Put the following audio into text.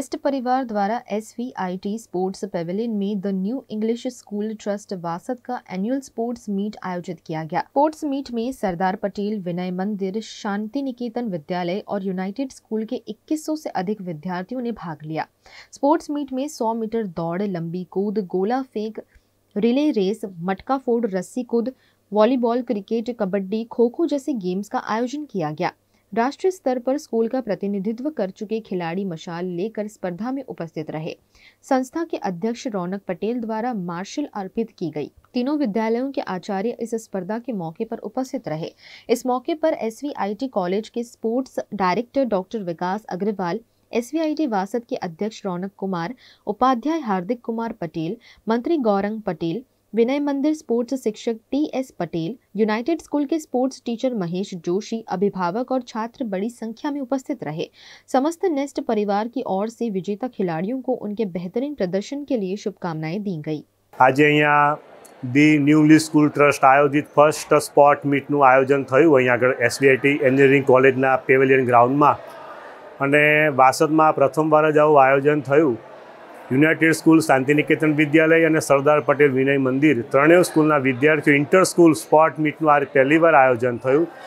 nest परिवार द्वारा S V I T sports pavilion में the new English school trust Vasad का एनुअल स्पोर्ट्स मीट आयोजित किया गया स्पोर्ट्स मीट में सरदार पटेल विनय मंदिर शांति निकेतन विद्यालय और यूनाइटेड स्कूल के 2100 से अधिक विद्यार्थियों ने भाग लिया स्पोर्ट्स मीट में 100 मीटर दौड़ लंबी कूद गोला फेंक रिले रेस मटका फोड़ रस्सी कूद वॉलीबॉल क्रिकेट कबड्डी खो खो जैसे गेम्स का आयोजन किया गया राष्ट्रीय स्तर पर स्कूल का प्रतिनिधित्व कर चुके खिलाड़ी मशाल लेकर स्पर्धा में उपस्थित रहे संस्था के अध्यक्ष रौनक पटेल द्वारा मार्शल अर्पित की गई तीनों विद्यालयों के आचार्य इस स्पर्धा के मौके पर उपस्थित रहे इस मौके पर एस कॉलेज के sports director doctor Vikas Agrawal SVIT Vasad के अध्यक्ष रौनक कुमार उपाध्याय हार्दिक कुमार पटेल मंत्री गौरंग पटेल विनय मंदिर स्पोर्ट्स शिक्षक T S Patel United school के स्पोर्ट्स टीचर महेश जोशी अभिभावक और छात्र बड़ी संख्या में उपस्थित रहे समस्त नेस्ट परिवार की ओर से विजेता खिलाड़ियों को उनके बेहतरीन प्रदर्शन के लिए शुभकामनाएं दी गई આજે અહીંયા ધી ન્યૂલી સ્કૂલ ટ્રસ્ટ આયોજિત ફર્સ્ટ સ્પોર્ટ મીટનું આયોજન થયું અહીંયા આગળ એસવીઆઈટી એન્જિનિયરિંગ કોલેજના પેવેલિયન ગ્રાઉન્ડમાં અને વાસદમાં પ્રથમવાર જ આવું આયોજન થયું યુનાઇટેડ સ્કૂલ શાંતિનિકેતન વિદ્યાલય અને સરદાર પટેલ વિનય મંદિર ત્રણેય સ્કૂલના વિદ્યાર્થીઓ ઇન્ટર સ્કૂલ સ્પોર્ટ મીટનું આ પહેલીવાર આયોજન થયું